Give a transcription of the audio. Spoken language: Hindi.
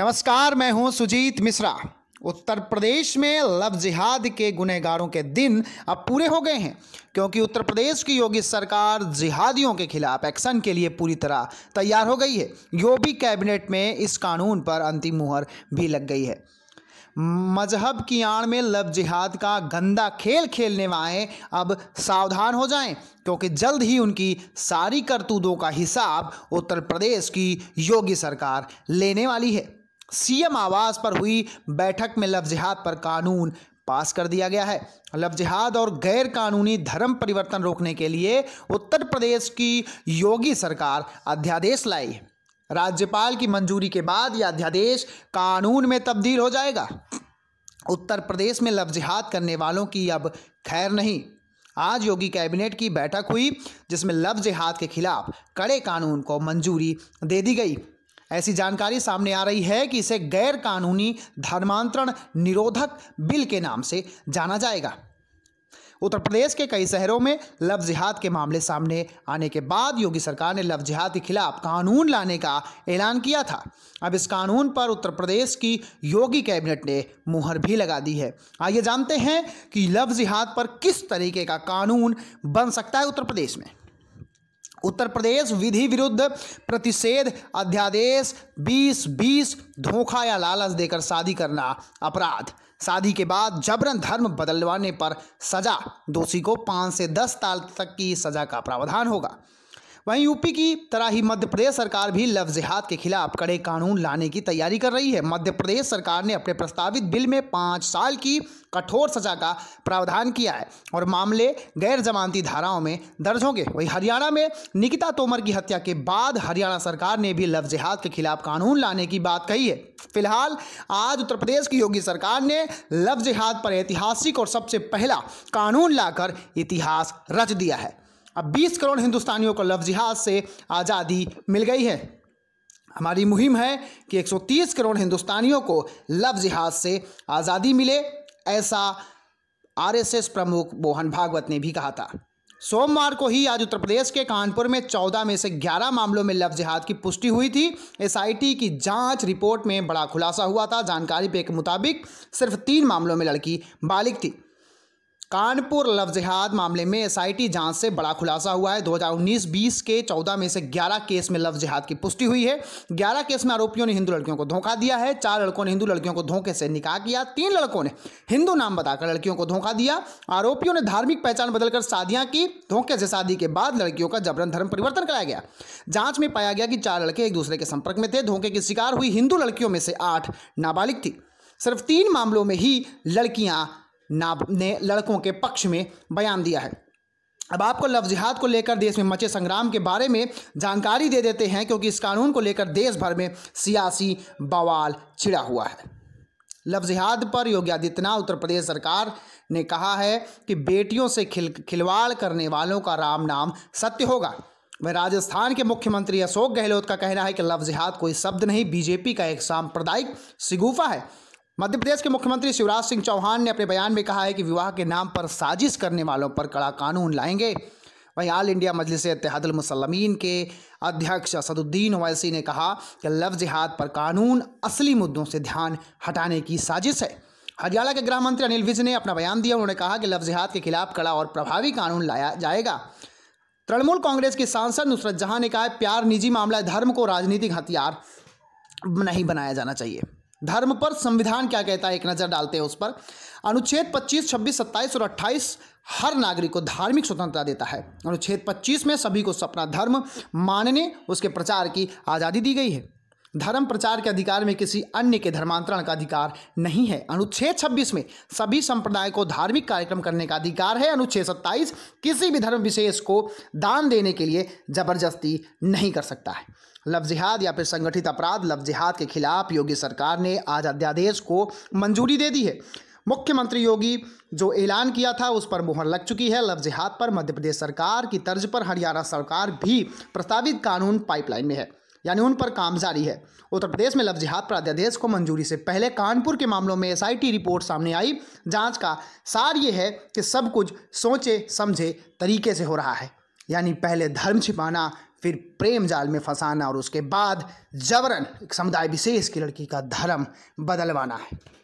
नमस्कार मैं हूं सुजीत मिश्रा उत्तर प्रदेश में लव जिहाद के गुनहगारों के दिन अब पूरे हो गए हैं क्योंकि उत्तर प्रदेश की योगी सरकार जिहादियों के खिलाफ एक्शन के लिए पूरी तरह तैयार हो गई है योगी कैबिनेट में इस कानून पर अंतिम मुहर भी लग गई है मजहब की आड़ में लव जिहाद का गंदा खेल खेलने वाले अब सावधान हो जाएं क्योंकि जल्द ही उनकी सारी करतूतों का हिसाब उत्तर प्रदेश की योगी सरकार लेने वाली है सीएम आवास पर हुई बैठक में लफ्जहात पर कानून पास कर दिया गया है जिहाद और गैर कानूनी धर्म परिवर्तन रोकने के लिए उत्तर प्रदेश की योगी सरकार अध्यादेश लाई है राज्यपाल की मंजूरी के बाद यह अध्यादेश कानून में तब्दील हो जाएगा उत्तर प्रदेश में जिहाद करने वालों की अब खैर नहीं आज योगी कैबिनेट की बैठक हुई जिसमें लफ जिहाद के खिलाफ कड़े कानून को मंजूरी दे दी गई ऐसी जानकारी सामने आ रही है कि इसे गैर कानूनी धर्मांतरण निरोधक बिल के नाम से जाना जाएगा उत्तर प्रदेश के कई शहरों में लव जिहाद के मामले सामने आने के बाद योगी सरकार ने लव जिहाद के खिलाफ कानून लाने का ऐलान किया था अब इस कानून पर उत्तर प्रदेश की योगी कैबिनेट ने मुहर भी लगा दी है आइए जानते हैं कि लव जिहाद पर किस तरीके का कानून बन सकता है उत्तर प्रदेश में उत्तर प्रदेश विधि विरुद्ध प्रतिषेध अध्यादेश बीस बीस धोखा या लालच देकर शादी करना अपराध शादी के बाद जबरन धर्म बदलवाने पर सजा दोषी को पाँच से दस साल तक की सजा का प्रावधान होगा वहीं यूपी की तरह ही मध्य प्रदेश सरकार भी लव जिहाद के खिलाफ कड़े कानून लाने की तैयारी कर रही है मध्य प्रदेश सरकार ने अपने प्रस्तावित बिल में पाँच साल की कठोर सजा का प्रावधान किया है और मामले गैर जमानती धाराओं में दर्ज होंगे वहीं हरियाणा में निकिता तोमर की हत्या के बाद हरियाणा सरकार ने भी लव जिहाद के खिलाफ कानून लाने की बात कही है फिलहाल आज उत्तर प्रदेश की योगी सरकार ने लव जिहाद पर ऐतिहासिक और सबसे पहला कानून लाकर इतिहास रच दिया है अब 20 करोड़ हिंदुस्तानियों को लफ जिहाज से आज़ादी मिल गई है हमारी मुहिम है कि 130 करोड़ हिंदुस्तानियों को लव जिहाज से आज़ादी मिले ऐसा आरएसएस प्रमुख मोहन भागवत ने भी कहा था सोमवार को ही आज उत्तर प्रदेश के कानपुर में 14 में से 11 मामलों में लव जिहाद की पुष्टि हुई थी एसआईटी की जांच रिपोर्ट में बड़ा खुलासा हुआ था जानकारी पे के मुताबिक सिर्फ तीन मामलों में लड़की बालिक थी कानपुर जिहाद मामले में एसआईटी जांच से बड़ा खुलासा हुआ है 2019-20 के 14 में से 11 केस में जिहाद की पुष्टि हुई है 11 केस में आरोपियों ने हिंदू लड़कियों को धोखा दिया है चार लड़कों ने हिंदू लड़कियों को धोखे से निकाह किया तीन लड़कों ने हिंदू नाम बताकर लड़कियों को धोखा दिया आरोपियों ने धार्मिक पहचान बदलकर शादियां की धोखे से शादी के बाद लड़कियों का जबरन धर्म परिवर्तन कराया गया जाँच में पाया गया कि चार लड़के एक दूसरे के संपर्क में थे धोखे की शिकार हुई हिंदू लड़कियों में से आठ नाबालिग थी सिर्फ तीन मामलों में ही लड़कियां नाब ने लड़कों के पक्ष में बयान दिया है अब आपको लफ जिहाद को लेकर देश में मचे संग्राम के बारे में जानकारी दे देते हैं क्योंकि इस कानून को लेकर देश भर में सियासी बवाल छिड़ा हुआ है लफ जिहाद पर योगी आदित्यनाथ उत्तर प्रदेश सरकार ने कहा है कि बेटियों से खिल खिलवाड़ करने वालों का राम नाम सत्य होगा वह राजस्थान के मुख्यमंत्री अशोक गहलोत का कहना है कि लफ जिहाद कोई शब्द नहीं बीजेपी का एक साम्प्रदायिक सिगूफा है मध्य प्रदेश के मुख्यमंत्री शिवराज सिंह चौहान ने अपने बयान में कहा है कि विवाह के नाम पर साजिश करने वालों पर कड़ा कानून लाएंगे वहीं ऑल इंडिया मजलिस इतिहादलमसलमीन के अध्यक्ष असदुद्दीन ओवैसी ने कहा कि लव जिहाद पर कानून असली मुद्दों से ध्यान हटाने की साजिश है हरियाणा के गृह मंत्री अनिल विज ने अपना बयान दिया उन्होंने कहा कि लव जिहाद के खिलाफ कड़ा और प्रभावी कानून लाया जाएगा तृणमूल कांग्रेस के सांसद नुसरत जहां ने कहा प्यार निजी मामला धर्म को राजनीतिक हथियार नहीं बनाया जाना चाहिए धर्म पर संविधान क्या कहता है एक नज़र डालते हैं उस पर अनुच्छेद 25, 26, 27 और 28 हर नागरिक को धार्मिक स्वतंत्रता देता है अनुच्छेद 25 में सभी को सपना धर्म मानने उसके प्रचार की आज़ादी दी गई है धर्म प्रचार के अधिकार में किसी अन्य के धर्मांतरण का अधिकार नहीं है अनुच्छेद 26 में सभी संप्रदाय को धार्मिक कार्यक्रम करने का अधिकार है अनुच्छेद 27 किसी भी धर्म विशेष को दान देने के लिए जबरदस्ती नहीं कर सकता है लफजिहाद जिहाद या फिर संगठित अपराध लफ जिहाद के खिलाफ योगी सरकार ने आज अध्यादेश को मंजूरी दे दी है मुख्यमंत्री योगी जो ऐलान किया था उस पर मुहर लग चुकी है लफ जिहाद पर मध्य प्रदेश सरकार की तर्ज पर हरियाणा सरकार भी प्रस्तावित कानून पाइपलाइन में है यानी उन पर काम जारी है उत्तर प्रदेश में लफ जिहाद पर अध्यादेश को मंजूरी से पहले कानपुर के मामलों में एसआईटी रिपोर्ट सामने आई जांच का सार ये है कि सब कुछ सोचे समझे तरीके से हो रहा है यानी पहले धर्म छिपाना फिर प्रेम जाल में फंसाना और उसके बाद जबरन एक समुदाय विशेष की लड़की का धर्म बदलवाना है